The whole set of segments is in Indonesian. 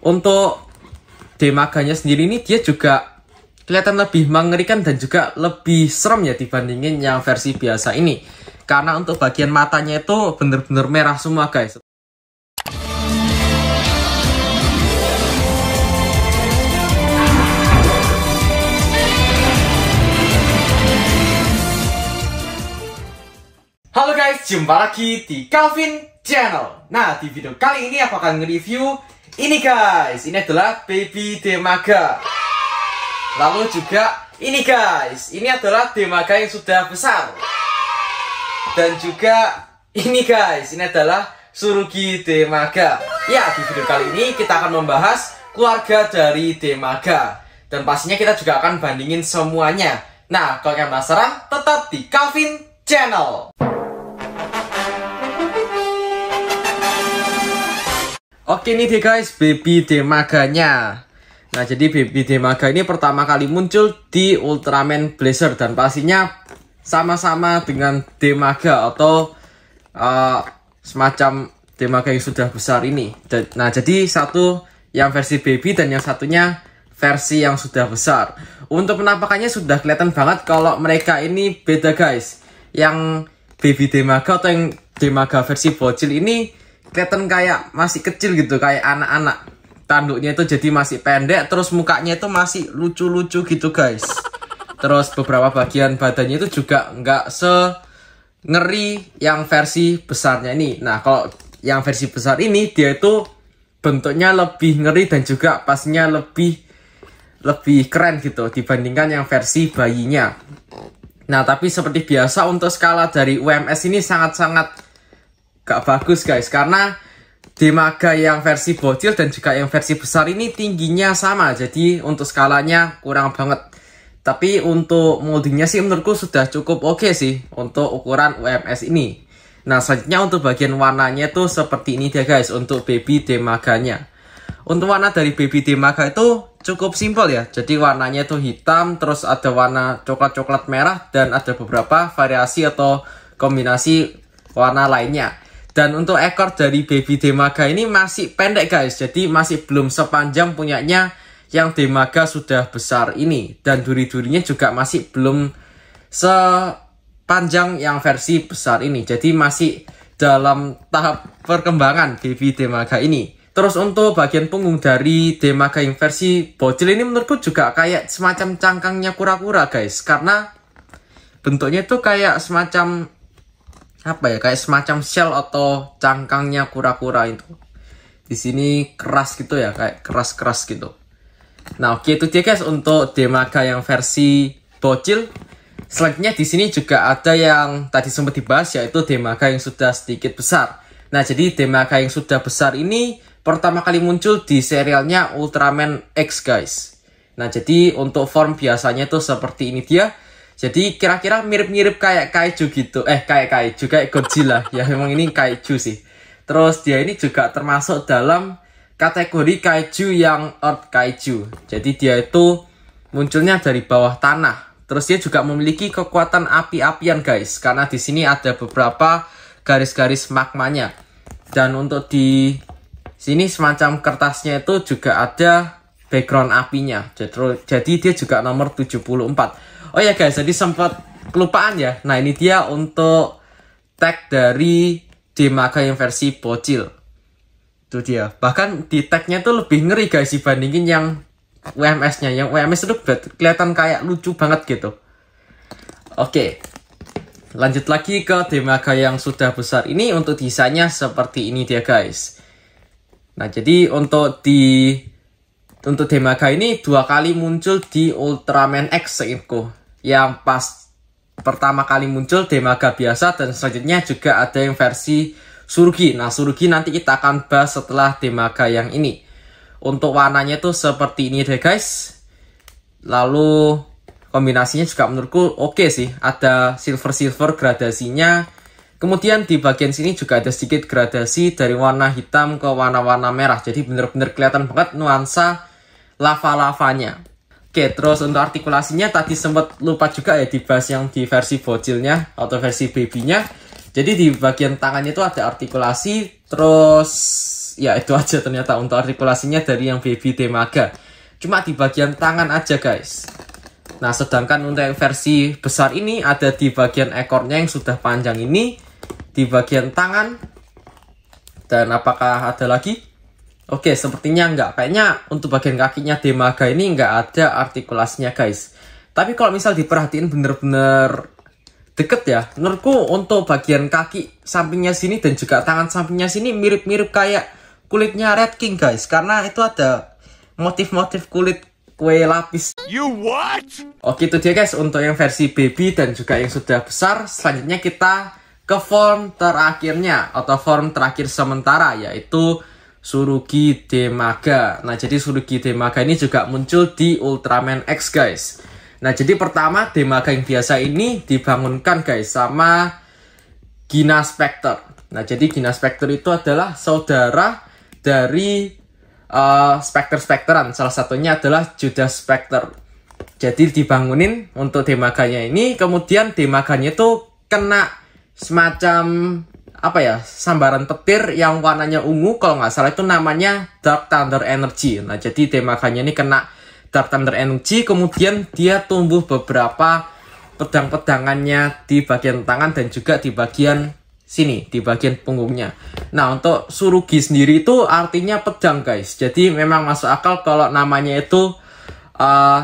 untuk demaganya sendiri ini dia juga kelihatan lebih mengerikan dan juga lebih serem ya dibandingin yang versi biasa ini. Karena untuk bagian matanya itu bener-bener merah semua guys. Halo guys, jumpa lagi di Calvin Channel. Nah, di video kali ini aku akan nge-review ini guys, ini adalah baby demaga. Lalu juga ini guys, ini adalah demaga yang sudah besar. Dan juga ini guys, ini adalah surugi demaga. Ya, di video kali ini kita akan membahas keluarga dari demaga. Dan pastinya kita juga akan bandingin semuanya. Nah, kalau kalian penasaran, tetap di Calvin Channel. Oke nih deh guys, baby demaganya. Nah, jadi baby demaga ini pertama kali muncul di Ultraman Blazer dan pastinya sama-sama dengan demaga atau uh, semacam demaga yang sudah besar ini. Nah, jadi satu yang versi baby dan yang satunya versi yang sudah besar. Untuk penampakannya sudah kelihatan banget kalau mereka ini beda guys. Yang baby demaga atau yang demaga versi bocil ini kelihatan kayak masih kecil gitu kayak anak-anak tanduknya itu jadi masih pendek terus mukanya itu masih lucu-lucu gitu guys terus beberapa bagian badannya itu juga nggak se ngeri yang versi besarnya ini nah kalau yang versi besar ini dia itu bentuknya lebih ngeri dan juga pasnya lebih lebih keren gitu dibandingkan yang versi bayinya. Nah, tapi seperti biasa untuk skala dari UMS ini sangat-sangat gak bagus guys karena Demaga yang versi bocil dan juga yang versi besar ini tingginya sama jadi untuk skalanya kurang banget tapi untuk moldingnya sih menurutku sudah cukup oke okay sih untuk ukuran UMS ini nah selanjutnya untuk bagian warnanya itu seperti ini dia guys untuk baby Demaganya untuk warna dari baby Demaga itu cukup simpel ya jadi warnanya itu hitam terus ada warna coklat-coklat merah dan ada beberapa variasi atau kombinasi warna lainnya dan untuk ekor dari baby demaga ini masih pendek guys, jadi masih belum sepanjang punyanya yang demaga sudah besar ini. Dan duri-durinya juga masih belum sepanjang yang versi besar ini, jadi masih dalam tahap perkembangan baby demaga ini. Terus untuk bagian punggung dari demaga yang versi bocil ini menurutku juga kayak semacam cangkangnya kura-kura guys, karena bentuknya itu kayak semacam apa ya kayak semacam shell atau cangkangnya kura-kura itu di sini keras gitu ya kayak keras-keras gitu nah oke okay, itu dia guys untuk demaga yang versi bocil selanjutnya di sini juga ada yang tadi sempat dibahas yaitu demaga yang sudah sedikit besar nah jadi demaga yang sudah besar ini pertama kali muncul di serialnya Ultraman X guys nah jadi untuk form biasanya itu seperti ini dia jadi kira-kira mirip-mirip kayak kaiju gitu. Eh kayak kaiju kayak Godzilla. ya memang ini kaiju sih. Terus dia ini juga termasuk dalam kategori kaiju yang earth kaiju. Jadi dia itu munculnya dari bawah tanah. Terus dia juga memiliki kekuatan api-apian guys. Karena di sini ada beberapa garis-garis magmanya. Dan untuk di sini semacam kertasnya itu juga ada background apinya. Jadi dia juga nomor 74. Oh ya guys, jadi sempat kelupaan ya. Nah ini dia untuk tag dari Demaga yang versi bocil. Itu dia. Bahkan di tagnya tuh lebih ngeri guys dibandingin yang WMS-nya. Yang WMS itu kelihatan kayak lucu banget gitu. Oke. Lanjut lagi ke Demaga yang sudah besar ini untuk desainnya seperti ini dia guys. Nah, jadi untuk di untuk Demaga ini dua kali muncul di Ultraman X seingatku yang pas pertama kali muncul Demaga biasa dan selanjutnya juga ada yang versi Surgi. Nah, Surgi nanti kita akan bahas setelah Demaga yang ini. Untuk warnanya itu seperti ini deh guys. Lalu kombinasinya juga menurutku oke okay sih. Ada silver-silver gradasinya. Kemudian di bagian sini juga ada sedikit gradasi dari warna hitam ke warna-warna merah. Jadi benar-benar kelihatan banget nuansa lava-lavanya. Oke, terus untuk artikulasinya tadi sempat lupa juga ya dibahas yang di versi bocilnya atau versi babynya. Jadi di bagian tangannya itu ada artikulasi, terus ya itu aja ternyata untuk artikulasinya dari yang baby demaga. Cuma di bagian tangan aja guys. Nah, sedangkan untuk yang versi besar ini ada di bagian ekornya yang sudah panjang ini, di bagian tangan, dan apakah ada lagi? Oke, sepertinya enggak. Kayaknya untuk bagian kakinya Demaga ini enggak ada artikulasinya, guys. Tapi kalau misal diperhatiin bener-bener deket ya, menurutku untuk bagian kaki sampingnya sini dan juga tangan sampingnya sini mirip-mirip kayak kulitnya Red King, guys. Karena itu ada motif-motif kulit kue lapis. You watch. Oke, itu dia guys untuk yang versi baby dan juga yang sudah besar. Selanjutnya kita ke form terakhirnya atau form terakhir sementara yaitu Surugi Demaga. Nah, jadi Surugi Demaga ini juga muncul di Ultraman X, guys. Nah, jadi pertama Demaga yang biasa ini dibangunkan, guys, sama Gina Specter. Nah, jadi Gina Specter itu adalah saudara dari uh, eh, spectre Specteran. Salah satunya adalah Judas Specter. Jadi dibangunin untuk Demaganya ini, kemudian Demaganya itu kena semacam apa ya sambaran petir yang warnanya ungu kalau nggak salah itu namanya Dark Thunder Energy. Nah jadi demakannya ini kena Dark Thunder Energy kemudian dia tumbuh beberapa pedang-pedangannya di bagian tangan dan juga di bagian sini di bagian punggungnya. Nah untuk Surugi sendiri itu artinya pedang guys. Jadi memang masuk akal kalau namanya itu uh, eh,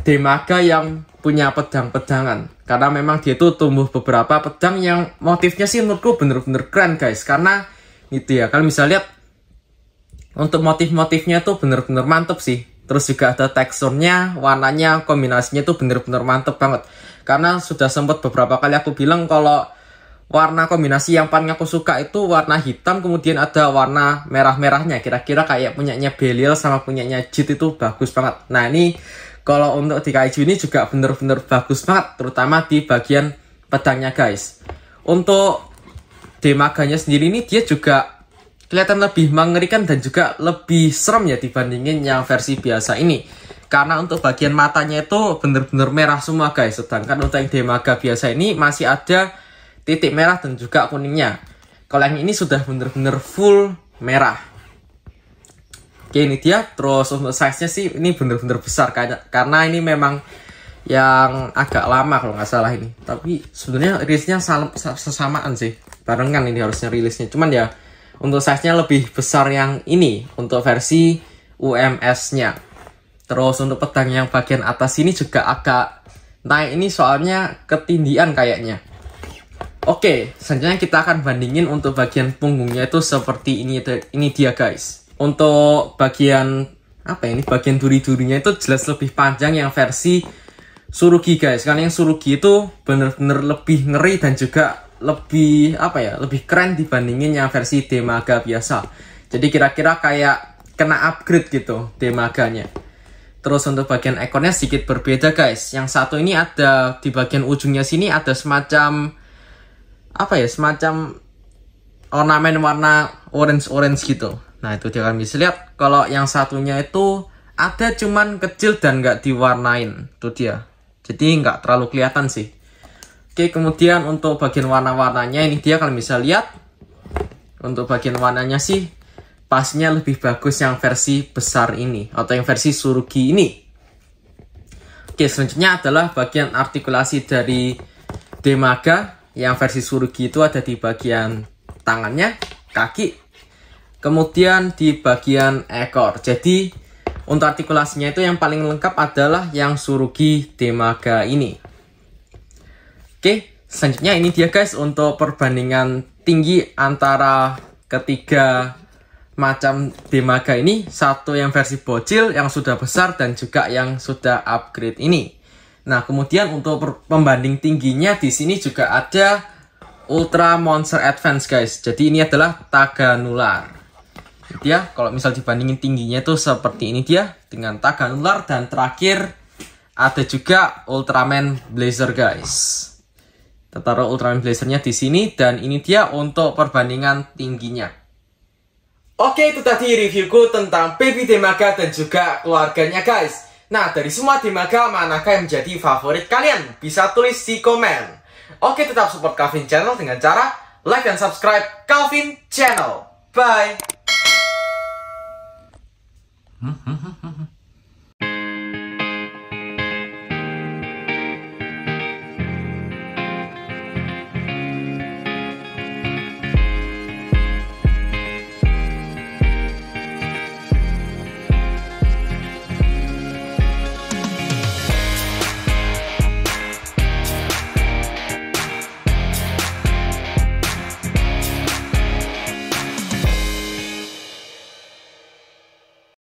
Demaga yang punya pedang-pedangan karena memang dia itu tumbuh beberapa pedang yang motifnya sih menurutku bener-bener keren guys karena gitu ya kalian bisa lihat untuk motif-motifnya tuh bener-bener mantep sih terus juga ada teksturnya warnanya kombinasinya tuh bener-bener mantep banget karena sudah sempat beberapa kali aku bilang kalau warna kombinasi yang paling aku suka itu warna hitam kemudian ada warna merah-merahnya kira-kira kayak punyanya Belial sama punyanya Jit itu bagus banget nah ini kalau untuk di kaiju ini juga benar-benar bagus banget, terutama di bagian pedangnya guys. Untuk demaganya sendiri ini dia juga kelihatan lebih mengerikan dan juga lebih serem ya dibandingin yang versi biasa ini. Karena untuk bagian matanya itu benar-benar merah semua guys, sedangkan untuk yang demaga biasa ini masih ada titik merah dan juga kuningnya. Kalau yang ini sudah benar-benar full merah. Oke ini dia terus untuk size nya sih ini bener-bener besar karena ini memang yang agak lama kalau nggak salah ini tapi sebenarnya rilisnya sesamaan sih barengan ini harusnya rilisnya cuman ya untuk size nya lebih besar yang ini untuk versi UMS nya terus untuk pedang yang bagian atas ini juga agak naik ini soalnya ketindian kayaknya oke selanjutnya kita akan bandingin untuk bagian punggungnya itu seperti ini ini dia guys untuk bagian apa ya ini bagian duri-durinya itu jelas lebih panjang yang versi Surugi guys karena yang Surugi itu bener-bener lebih ngeri dan juga lebih apa ya lebih keren dibandingin yang versi Demaga biasa jadi kira-kira kayak kena upgrade gitu Demaganya terus untuk bagian ekornya sedikit berbeda guys yang satu ini ada di bagian ujungnya sini ada semacam apa ya semacam ornamen warna orange-orange gitu Nah itu dia kalian bisa lihat kalau yang satunya itu ada cuman kecil dan nggak diwarnain itu dia. Jadi nggak terlalu kelihatan sih. Oke kemudian untuk bagian warna-warnanya ini dia kalian bisa lihat untuk bagian warnanya sih pasnya lebih bagus yang versi besar ini atau yang versi Surugi ini. Oke selanjutnya adalah bagian artikulasi dari Demaga yang versi Surugi itu ada di bagian tangannya, kaki, Kemudian di bagian ekor. Jadi untuk artikulasinya itu yang paling lengkap adalah yang surugi demaga ini. Oke, selanjutnya ini dia guys untuk perbandingan tinggi antara ketiga macam demaga ini. Satu yang versi bocil, yang sudah besar, dan juga yang sudah upgrade ini. Nah, kemudian untuk pembanding tingginya di sini juga ada Ultra Monster Advance guys. Jadi ini adalah Taganular. Gitu ya, kalau misal dibandingin tingginya tuh seperti ini dia dengan tagan ular dan terakhir ada juga Ultraman Blazer guys. Kita taruh Ultraman Blazernya di sini dan ini dia untuk perbandingan tingginya. Oke itu tadi reviewku tentang baby Demaga dan juga keluarganya guys. Nah dari semua Demaga manakah yang menjadi favorit kalian? Bisa tulis di komen. Oke tetap support Calvin Channel dengan cara like dan subscribe Calvin Channel. Bye! 嗯嗯嗯。